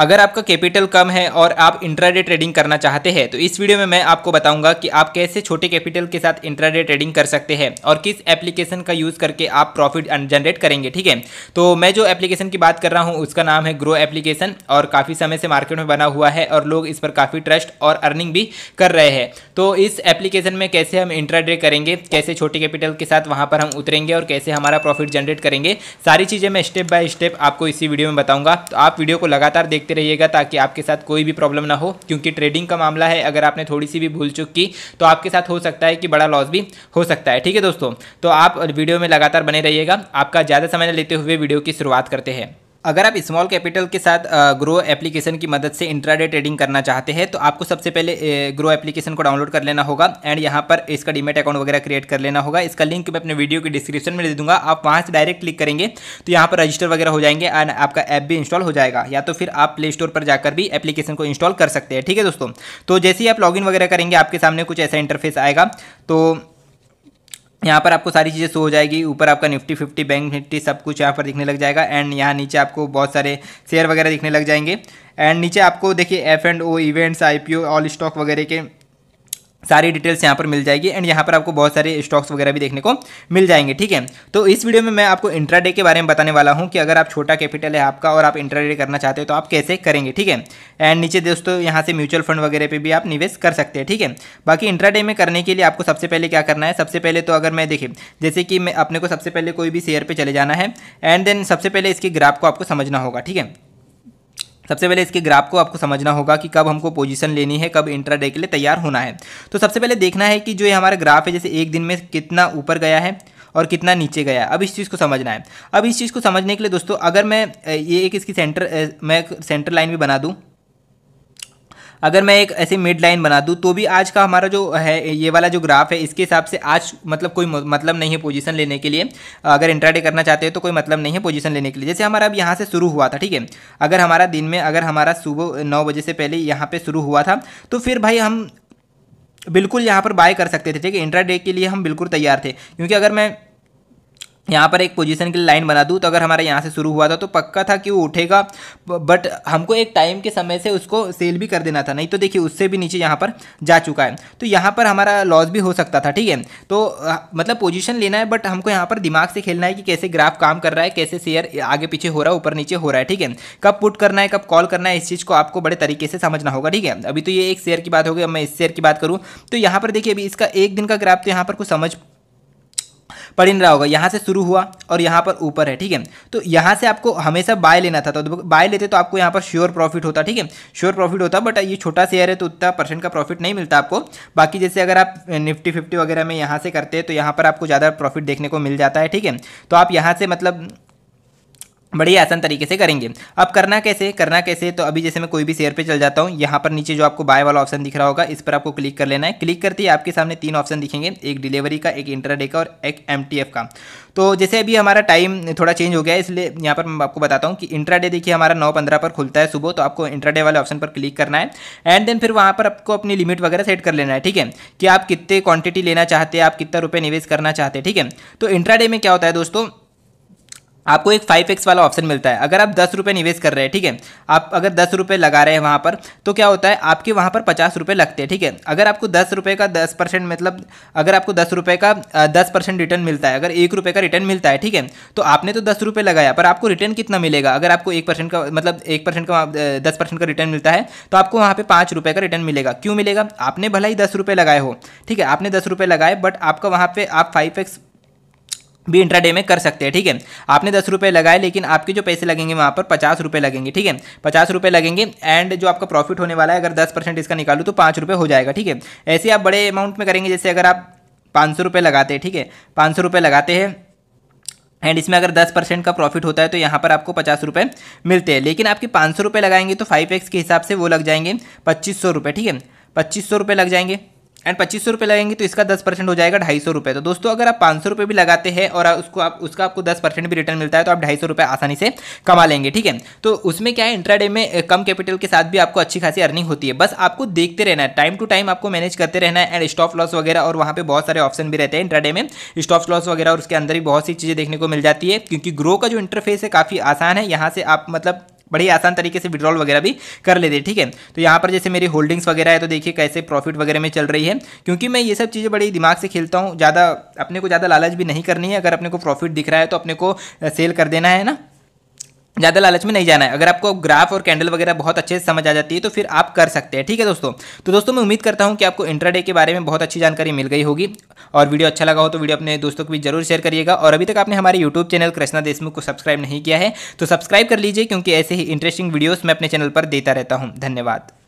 अगर आपका कैपिटल कम है और आप इंट्राडे ट्रेडिंग करना चाहते हैं तो इस वीडियो में मैं आपको बताऊंगा कि आप कैसे छोटे कैपिटल के साथ इंट्राडे ट्रेडिंग कर सकते हैं और किस एप्लीकेशन का यूज़ करके आप प्रॉफिट जनरेट करेंगे ठीक है तो मैं जो एप्लीकेशन की बात कर रहा हूँ उसका नाम है ग्रो एप्लीकेशन और काफ़ी समय से मार्केट में बना हुआ है और लोग इस पर काफ़ी ट्रस्ट और अर्निंग भी कर रहे हैं तो इस एप्लीकेशन में कैसे हम इंट्राडे करेंगे कैसे छोटे कैपिटल के साथ वहाँ पर हम उतरेंगे और कैसे हमारा प्रॉफिट जनरेट करेंगे सारी चीज़ें मैं स्टेप बाय स्टेप आपको इसी वीडियो में बताऊँगा तो आप वीडियो को लगातार देख देखते रहिएगा ताकि आपके साथ कोई भी प्रॉब्लम ना हो क्योंकि ट्रेडिंग का मामला है अगर आपने थोड़ी सी भी भूल चुक की तो आपके साथ हो सकता है कि बड़ा लॉस भी हो सकता है ठीक है दोस्तों तो आप वीडियो में लगातार बने रहिएगा आपका ज़्यादा समय लेते हुए वीडियो की शुरुआत करते हैं अगर आप स्मॉल कैपिटल के साथ ग्रो एप्लीकेशन की मदद से इंट्राडे ट्रेडिंग करना चाहते हैं तो आपको सबसे पहले ग्रो एप्लीकेशन को डाउनलोड कर लेना होगा एंड यहाँ पर इसका डीमेट अकाउंट वगैरह क्रिएट कर लेना होगा इसका लिंक मैं अपने वीडियो की डिस्क्रिप्शन में दे दूंगा आप वहाँ से डायरेक्ट क्लिक करेंगे तो यहाँ पर रजिस्टर वगैरह हो जाएंगे एंड आपका ऐप भी इंस्टॉल हो जाएगा या तो फिर आप प्ले स्टोर पर जाकर भी एप्लीकेशन को इंस्टॉल कर सकते हैं ठीक है दोस्तों तो जैसे ही आप लॉगिन वगैरह करेंगे आपके सामने कुछ ऐसा इंटरफेस आएगा तो यहाँ पर आपको सारी चीज़ें शो हो जाएगी ऊपर आपका निफ्टी फिफ्टी बैंक निफ्टी सब कुछ यहाँ पर दिखने लग जाएगा एंड यहाँ नीचे आपको बहुत सारे शेयर वगैरह दिखने लग जाएंगे एंड नीचे आपको देखिए F and O events IPO all stock वगैरह के सारी डिटेल्स यहाँ पर मिल जाएगी एंड यहाँ पर आपको बहुत सारे स्टॉक्स वगैरह भी देखने को मिल जाएंगे ठीक है तो इस वीडियो में मैं आपको इंट्राडे के बारे में बताने वाला हूँ कि अगर आप छोटा कैपिटल है आपका और आप इंट्राडे करना चाहते हो तो आप कैसे करेंगे ठीक है एंड नीचे दोस्तों यहाँ से म्यूचुअल फंड वगैरह पर भी आप निवेश कर सकते हैं ठीक है बाकी इंट्राडे में करने के लिए आपको सबसे पहले क्या करना है सबसे पहले तो अगर मैं देखें जैसे कि मैं अपने को सबसे पहले कोई भी शेयर पर चले जाना है एंड देन सबसे पहले इसके ग्राफ को आपको समझना होगा ठीक है सबसे पहले इसके ग्राफ को आपको समझना होगा कि कब हमको पोजीशन लेनी है कब इंट्राडे के लिए तैयार होना है तो सबसे पहले देखना है कि जो ये हमारा ग्राफ है जैसे एक दिन में कितना ऊपर गया है और कितना नीचे गया अब इस चीज़ को समझना है अब इस चीज़ को समझने के लिए दोस्तों अगर मैं ये एक इसकी सेंटर मैं सेंटर लाइन भी बना दूँ अगर मैं एक ऐसी मिड लाइन बना दूँ तो भी आज का हमारा जो है ये वाला जो ग्राफ है इसके हिसाब से आज मतलब कोई मतलब नहीं है पोजिशन लेने के लिए अगर इंट्राडे करना चाहते हो तो कोई मतलब नहीं है पोजिशन लेने के लिए जैसे हमारा अब यहाँ से शुरू हुआ था ठीक है अगर हमारा दिन में अगर हमारा सुबह नौ बजे से पहले यहाँ पर शुरू हुआ था तो फिर भाई हम बिल्कुल यहाँ पर बाय कर सकते थे ठीक है इंट्राडे के लिए हम बिल्कुल तैयार थे क्योंकि अगर मैं यहाँ पर एक पोजीशन के लिए लाइन बना दूँ तो अगर हमारा यहाँ से शुरू हुआ था तो पक्का था कि वो उठेगा बट हमको एक टाइम के समय से उसको सेल भी कर देना था नहीं तो देखिए उससे भी नीचे यहाँ पर जा चुका है तो यहाँ पर हमारा लॉस भी हो सकता था ठीक है तो मतलब पोजीशन लेना है बट हमको यहाँ पर दिमाग से खेलना है कि कैसे ग्राफ काम कर रहा है कैसे शेयर आगे पीछे हो रहा है ऊपर नीचे हो रहा है ठीक है कब पुट करना है कब कॉल करना है इस चीज़ को आपको बड़े तरीके से समझना होगा ठीक है अभी तो ये एक शेयर की बात होगी अब मैं इस शेयर की बात करूँ तो यहाँ पर देखिए अभी इसका एक दिन का ग्राफ तो यहाँ पर कुछ समझ पढ़ ही रहा होगा यहाँ से शुरू हुआ और यहाँ पर ऊपर है ठीक है तो यहाँ से आपको हमेशा बाय लेना था तो बाय लेते तो आपको यहाँ पर श्योर प्रॉफिट होता ठीक है श्योर प्रॉफिट होता बट ये छोटा शेयर है तो उतना परसेंट का प्रॉफिट नहीं मिलता आपको बाकी जैसे अगर आप निफ्टी फिफ्टी वगैरह में यहाँ से करते हैं तो यहाँ पर आपको ज़्यादा प्रॉफिट देखने को मिल जाता है ठीक है तो आप यहाँ से मतलब बड़ी आसान तरीके से करेंगे अब करना कैसे करना कैसे तो अभी जैसे मैं कोई भी शेयर पे चल जाता हूँ यहाँ पर नीचे जो आपको बाय वाला ऑप्शन दिख रहा होगा इस पर आपको क्लिक कर लेना है क्लिक करते ही आपके सामने तीन ऑप्शन दिखेंगे एक डिलीवरी का एक इंटरडे का और एक एम का तो जैसे अभी हमारा टाइम थोड़ा चेंज हो गया इसलिए यहाँ पर मैं आपको बताता हूँ कि इंट्रा देखिए हमारा नौ पंद्रह पर खुलता है सुबह तो आपको इंट्रा वाले ऑप्शन पर क्लिक करना है एंड देन फिर वहाँ पर आपको अपनी लिमिट वगैरह सेट कर लेना है ठीक है कि आप कितने क्वांटिटी लेना चाहते हैं आप कितना रुपये निवेश करना चाहते हैं ठीक है तो इंट्रा में क्या होता है दोस्तों आपको एक फाइव एक्स वाला ऑप्शन मिलता है अगर आप दस रुपये निवेश कर रहे हैं ठीक है आप अगर दस रुपये लगा रहे हैं वहाँ पर तो क्या होता है आपके वहाँ पर पचास रुपये लगते हैं ठीक है अगर आपको दस रुपये का दस परसेंट मतलब अगर आपको दस रुपये का दस परसेंट रिटर्न मिलता है अगर एक रुपये का रिटर्न मिलता है ठीक है तो आपने तो दस रुपये लगाया पर आपको रिटर्न कितना मिलेगा अगर आपको एक परसेंट का मतलब एक परसेंट का दस परसेंट का रिटर्न मिलता है तो आपको वहाँ पर पाँच रुपये का रिटर्न मिलेगा क्यों मिलेगा आपने भला ही दस रुपये लगाए हो ठीक है आपने दस रुपये लगाए बट आपका वहाँ पर आप फाइव एक्स भी इंट्राडे में कर सकते हैं ठीक है आपने दस रुपये लगाए लेकिन आपके जो पैसे लगेंगे वहाँ पर पचास रुपये लगेंगे ठीक है पचास रुपये लगेंगे एंड जो आपका प्रॉफिट होने वाला है अगर दस परसेंट इसका निकालू तो पाँच रुपये हो जाएगा ठीक है ऐसे आप बड़े अमाउंट में करेंगे जैसे अगर आप पाँच सौ रुपये लगाते हैं ठीक है पाँच सौ रुपये लगाते हैं एंड इसमें अगर 10 परसेंट का प्रॉफिट होता है तो यहाँ पर आपको पचास रुपये मिलते हैं लेकिन आपके पाँच सौ रुपये लगाएंगे तो फाइव एक्स के हिसाब से वो लग जाएंगे पच्चीस सौ रुपये ठीक है पच्चीस सौ रुपये लग जाएंगे एंड पच्चीस सौ रुपये लगेंगे तो इसका दस परसेंट हो जाएगा ढाई सौ रुपये तो दोस्तों अगर आप पाँच सौ रुपये भी लगाते हैं और उसको आप उसका आपको दस परसेंट भी रिटर्न मिलता है तो आप ढाई सौ रुपये आसानी से कमा लेंगे ठीक है तो उसमें क्या है इंट्राडे में कम कैपिटल के साथ भी आपको अच्छी खासी अर्निंग होती है बस आपको देखते रहना है टाइम टू टाइम आपको मैनेज करते रहना है एंड स्टॉप लॉस वगैरह और वहाँ पर बहुत सारे ऑप्शन भी रहते हैं इंट्राडे में स्टॉप लॉस वगैरह और उसके अंदर भी बहुत सी चीज़ें देखने को मिल जाती है क्योंकि ग्रो का जो इंटरफेस है काफ़ी आसान है यहाँ से आप मतलब बड़ी आसान तरीके से विड्रॉल वगैरह भी कर लेते ठीक है तो यहाँ पर जैसे मेरी होल्डिंग्स वगैरह है तो देखिए कैसे प्रॉफिट वगैरह में चल रही है क्योंकि मैं ये सब चीज़ें बड़ी दिमाग से खेलता हूँ ज़्यादा अपने को ज़्यादा लालच भी नहीं करनी है अगर अपने को प्रॉफिट दिख रहा है तो अपने को सेल कर देना है ना ज़्यादा लालच में नहीं जाना है अगर आपको ग्राफ और कैंडल वगैरह बहुत अच्छे से समझ आ जाती है तो फिर आप कर सकते हैं ठीक है दोस्तों तो दोस्तों मैं उम्मीद करता हूँ कि आपको इंट्राडे के बारे में बहुत अच्छी जानकारी मिल गई होगी और वीडियो अच्छा लगा हो तो वीडियो अपने दोस्तों को भी जरूर शेयर करिएगा और अभी तक आपने हमारे यूट्यूब चैनल कृष्णा देशमुख को सब्सक्राइब नहीं किया है तो सब्सक्राइब कर लीजिए क्योंकि ऐसे ही इंटरेस्टिंग वीडियोज़ मैं अपने चैनल पर देता रहता हूँ धन्यवाद